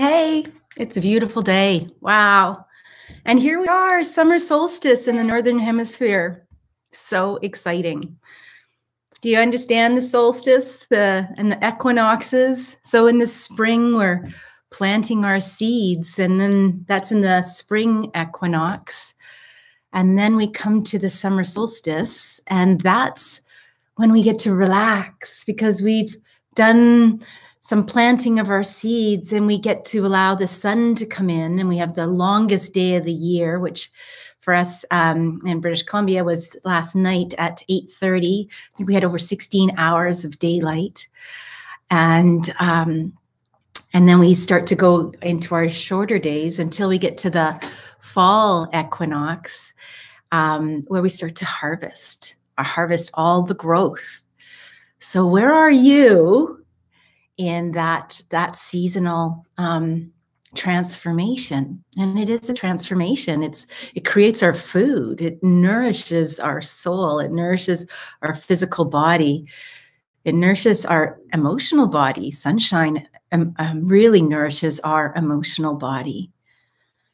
Hey, it's a beautiful day. Wow. And here we are, summer solstice in the Northern Hemisphere. So exciting. Do you understand the solstice the, and the equinoxes? So in the spring, we're planting our seeds, and then that's in the spring equinox. And then we come to the summer solstice, and that's when we get to relax because we've done some planting of our seeds and we get to allow the sun to come in and we have the longest day of the year which for us um, in british columbia was last night at 8.30 i think we had over 16 hours of daylight and um, and then we start to go into our shorter days until we get to the fall equinox um, where we start to harvest uh, harvest all the growth so where are you in that that seasonal um, transformation and it is a transformation it's it creates our food it nourishes our soul it nourishes our physical body it nourishes our emotional body sunshine um, um, really nourishes our emotional body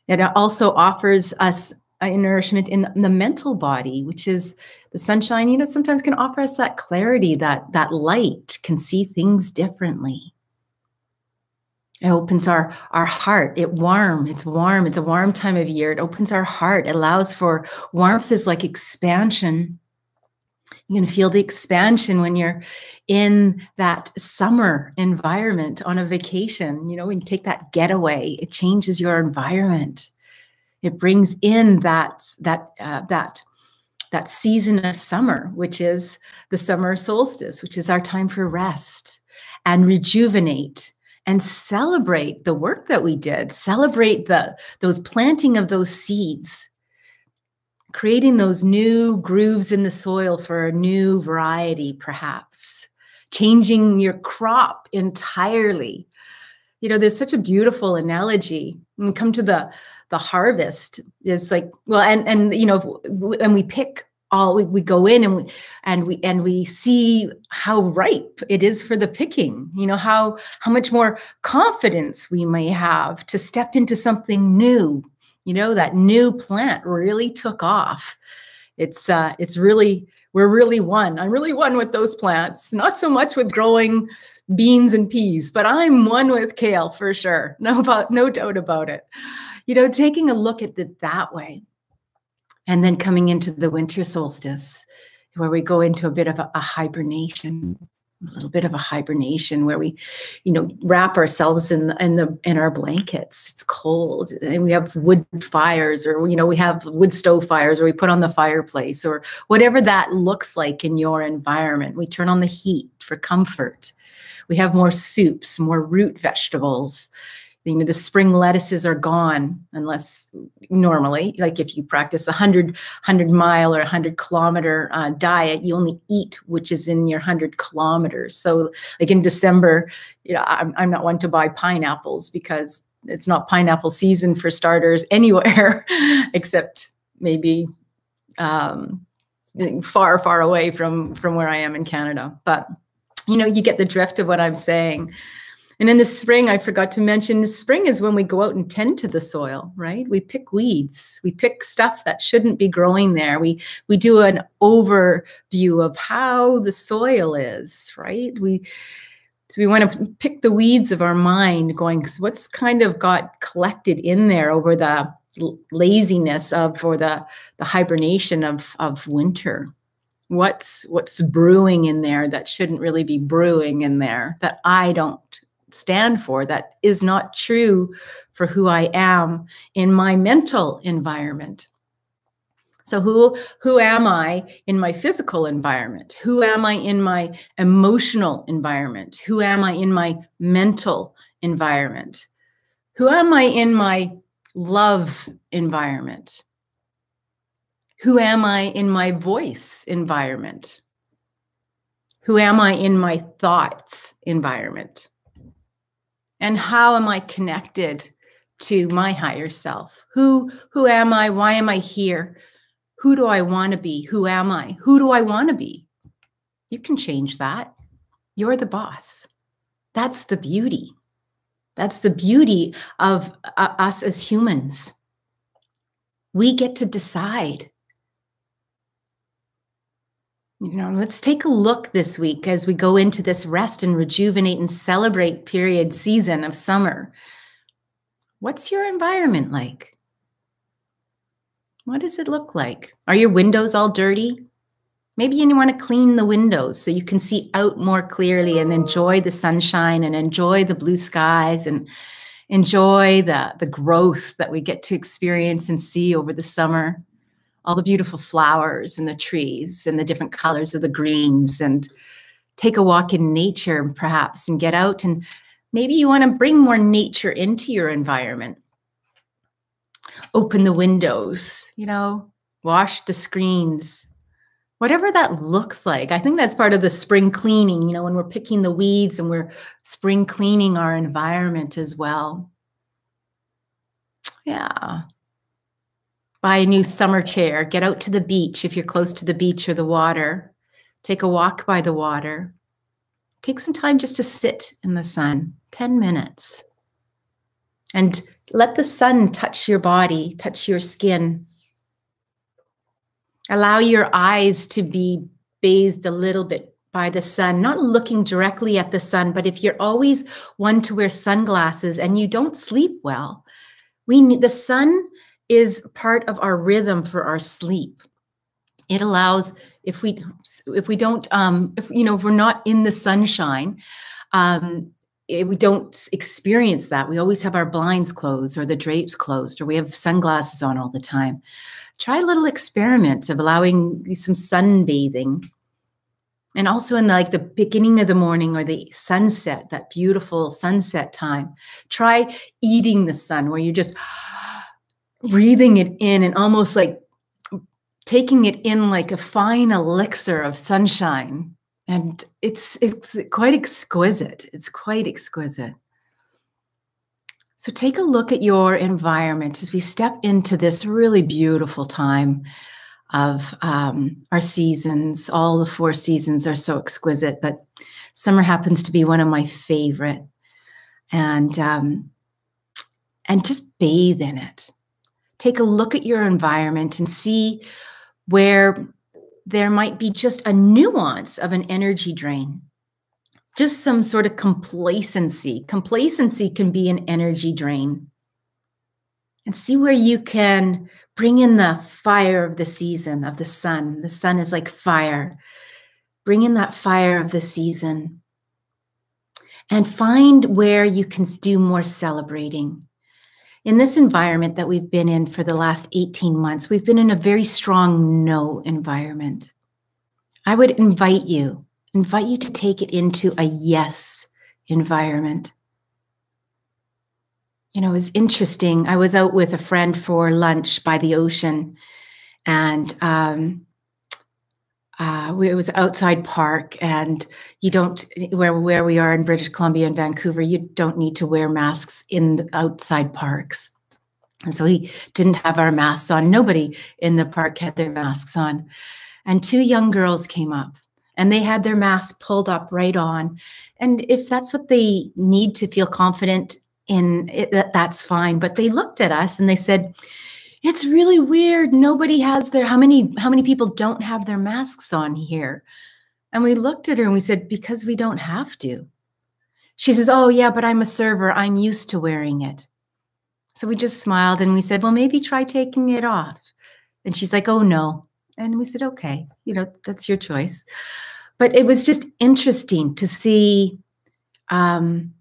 it also offers us uh, nourishment in the mental body which is the sunshine you know sometimes can offer us that clarity that that light can see things differently it opens our our heart it warm it's warm it's a warm time of year it opens our heart it allows for warmth is like expansion you can feel the expansion when you're in that summer environment on a vacation you know when you take that getaway it changes your environment it brings in that that uh, that that season of summer, which is the summer solstice, which is our time for rest and rejuvenate and celebrate the work that we did, celebrate the those planting of those seeds, creating those new grooves in the soil for a new variety, perhaps, changing your crop entirely. You know, there's such a beautiful analogy. When we come to the the harvest is like well and and you know and we pick all we, we go in and we and we and we see how ripe it is for the picking you know how how much more confidence we may have to step into something new you know that new plant really took off it's uh it's really we're really one i'm really one with those plants not so much with growing beans and peas, but I'm one with kale for sure. No, about, no doubt about it. You know, taking a look at it that way. And then coming into the winter solstice, where we go into a bit of a, a hibernation a little bit of a hibernation where we you know wrap ourselves in the, in the in our blankets it's cold and we have wood fires or you know we have wood stove fires or we put on the fireplace or whatever that looks like in your environment we turn on the heat for comfort we have more soups, more root vegetables. You know, the spring lettuces are gone unless normally, like if you practice a 100, 100 mile or a 100 kilometer uh, diet, you only eat which is in your 100 kilometers. So, like in December, you know, I'm, I'm not one to buy pineapples because it's not pineapple season for starters anywhere except maybe um, far far away from from where i am in canada but you know, you get the drift of what I'm saying. And in the spring, I forgot to mention, spring is when we go out and tend to the soil, right? We pick weeds, we pick stuff that shouldn't be growing there. We we do an overview of how the soil is, right? We so we want to pick the weeds of our mind, going, what's kind of got collected in there over the laziness of or the the hibernation of of winter what's what's brewing in there that shouldn't really be brewing in there that i don't stand for that is not true for who i am in my mental environment so who who am I in my physical environment? Who am I in my emotional environment? Who am I in my mental environment? Who am I in my love environment? Who am I in my voice environment? Who am I in my thoughts environment? And how am I connected to my higher self? Who who am I? Why am I here? Who do I want to be? Who am I? Who do I want to be? You can change that. You're the boss. That's the beauty. That's the beauty of uh, us as humans. We get to decide you know, let's take a look this week as we go into this rest and rejuvenate and celebrate period season of summer. What's your environment like? What does it look like? Are your windows all dirty? Maybe you want to clean the windows so you can see out more clearly and enjoy the sunshine and enjoy the blue skies and enjoy the, the growth that we get to experience and see over the summer all the beautiful flowers and the trees and the different colors of the greens and take a walk in nature perhaps and get out and maybe you want to bring more nature into your environment open the windows you know wash the screens whatever that looks like i think that's part of the spring cleaning you know when we're picking the weeds and we're spring cleaning our environment as well yeah buy a new summer chair, get out to the beach if you're close to the beach or the water, take a walk by the water. Take some time just to sit in the sun, 10 minutes. And let the sun touch your body, touch your skin. Allow your eyes to be bathed a little bit by the sun, not looking directly at the sun, but if you're always one to wear sunglasses and you don't sleep well, we need the sun is part of our rhythm for our sleep it allows if we if we don't um if you know if we're not in the sunshine um it, eh, we don't experience that we always have our blinds closed or the drapes closed or we have sunglasses on all the time try a little experiment of allowing some sunbathing and also in like the beginning of the morning or the sunset that beautiful sunset time try eating the sun where you just breathing it in and almost like taking it in like a fine elixir of sunshine and it's it's quite exquisite it's quite exquisite so take a look at your environment as we step into this really beautiful time of um, our seasons all the four seasons are so exquisite but summer happens to be one of my favorite and um, and just bathe in it take a look at your environment and see where there might be just a nuance of an energy drain, just some sort of complacency. Complacency can be an energy drain. And see where you can bring in the fire of the season, of the sun. The sun is like fire. Bring in that fire of the season and find where you can do more celebrating in this environment that we've been in for the last 18 months, we've been in a very strong no environment. I would invite you, invite you to take it into a yes environment. You know, it was interesting. I was out with a friend for lunch by the ocean, and um, uh, it was outside park and you don't where where we are in British Columbia and Vancouver you don't need to wear masks in the outside parks and so we didn't have our masks on nobody in the park had their masks on and two young girls came up and they had their masks pulled up right on and if that's what they need to feel confident in it, that, that's fine but they looked at us and they said it's really weird nobody has their how many how many people don't have their masks on here and we looked at her and we said because we don't have to she says oh yeah but i'm a server i'm used to wearing it so we just smiled and we said well maybe try taking it off and she's like oh no and we said okay you know that's your choice but it was just interesting to see um,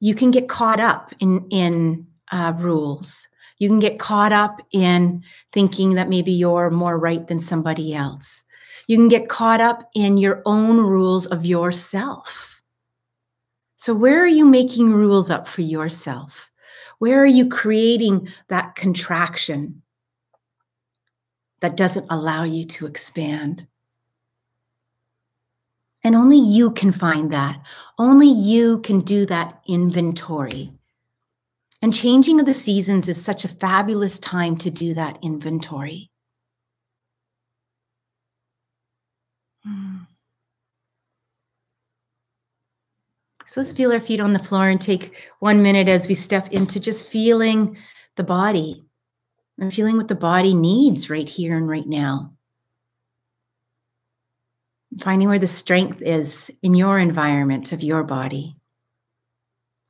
you can get caught up in in uh, rules you can get caught up in thinking that maybe you're more right than somebody else. You can get caught up in your own rules of yourself. So, where are you making rules up for yourself? Where are you creating that contraction that doesn't allow you to expand? And only you can find that. Only you can do that inventory. And changing of the seasons is such a fabulous time to do that inventory. So let's feel our feet on the floor and take one minute as we step into just feeling the body and feeling what the body needs right here and right now. Finding where the strength is in your environment of your body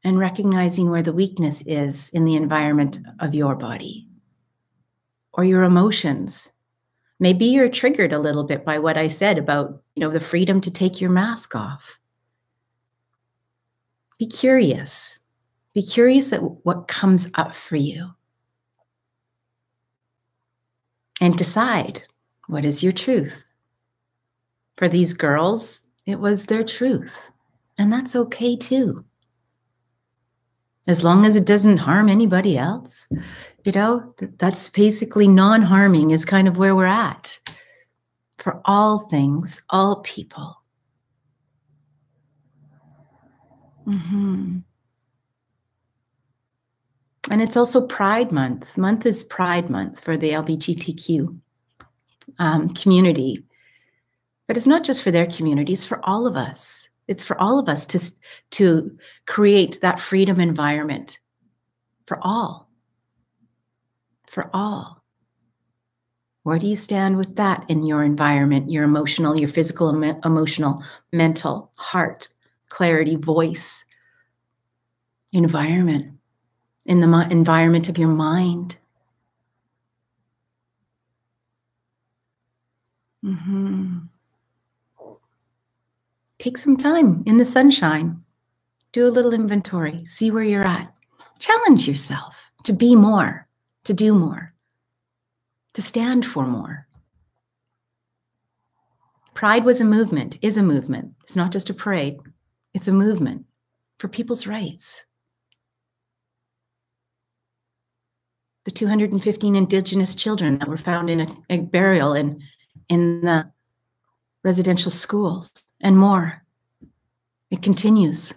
and recognizing where the weakness is in the environment of your body or your emotions. Maybe you're triggered a little bit by what I said about, you know, the freedom to take your mask off. Be curious. Be curious at what comes up for you. And decide what is your truth. For these girls, it was their truth, and that's okay too as long as it doesn't harm anybody else. You know, that's basically non harming, is kind of where we're at for all things, all people. Mm-hmm. And it's also Pride Month. Month is Pride Month for the LGBTQ um, community. But it's not just for their community, it's for all of us it's for all of us to to create that freedom environment for all for all where do you stand with that in your environment your emotional your physical em emotional mental heart clarity voice environment in the environment of your mind hmm take some time in the sunshine, do a little inventory, see where you're at. Challenge yourself to be more, to do more, to stand for more. Pride was a movement, is a movement. It's not just a parade, it's a movement for people's rights. The 215 Indigenous children that were found in a, a burial in, in the residential schools, and more. It continues.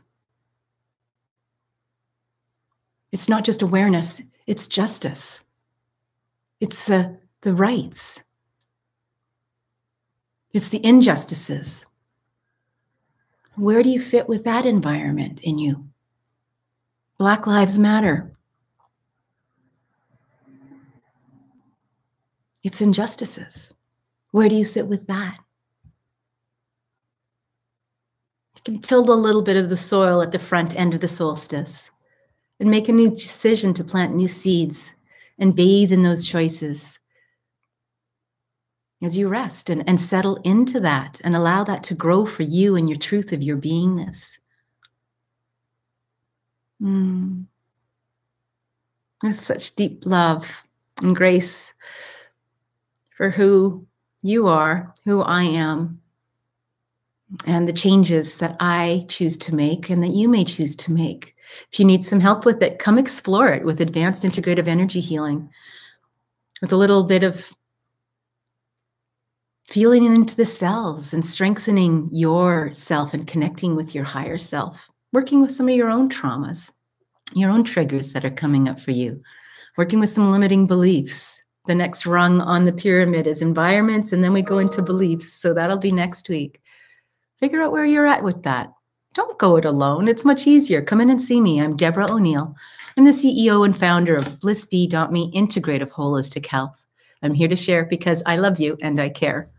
It's not just awareness, it's justice. It's the, the rights. It's the injustices. Where do you fit with that environment in you? Black Lives Matter. It's injustices. Where do you sit with that? can till a little bit of the soil at the front end of the solstice and make a new decision to plant new seeds and bathe in those choices as you rest and, and settle into that and allow that to grow for you and your truth of your beingness. Mm. With such deep love and grace for who you are, who I am, and the changes that I choose to make and that you may choose to make. If you need some help with it, come explore it with advanced integrative energy healing, with a little bit of feeling into the cells and strengthening yourself and connecting with your higher self, working with some of your own traumas, your own triggers that are coming up for you, working with some limiting beliefs. The next rung on the pyramid is environments, and then we go into beliefs. So that'll be next week. Figure out where you're at with that. Don't go it alone. It's much easier. Come in and see me. I'm Deborah O'Neill. I'm the CEO and founder of BlissB.me Integrative Holistic Health. I'm here to share because I love you and I care.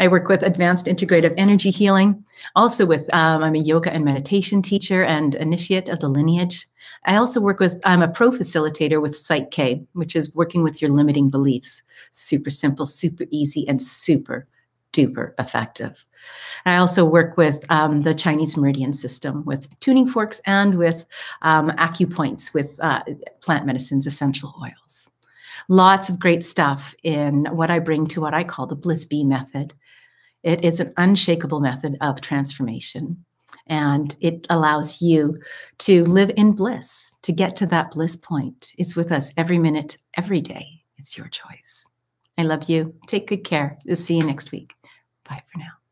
I work with advanced integrative energy healing. Also, with um, I'm a yoga and meditation teacher and initiate of the lineage. I also work with I'm a pro facilitator with Psych K, which is working with your limiting beliefs. Super simple, super easy, and super duper effective. I also work with um, the Chinese meridian system with tuning forks and with um, acupoints with uh, plant medicines, essential oils. Lots of great stuff in what I bring to what I call the Bliss Bee method. It is an unshakable method of transformation and it allows you to live in bliss, to get to that bliss point. It's with us every minute, every day. It's your choice. I love you. Take good care. We'll see you next week. Bye for now.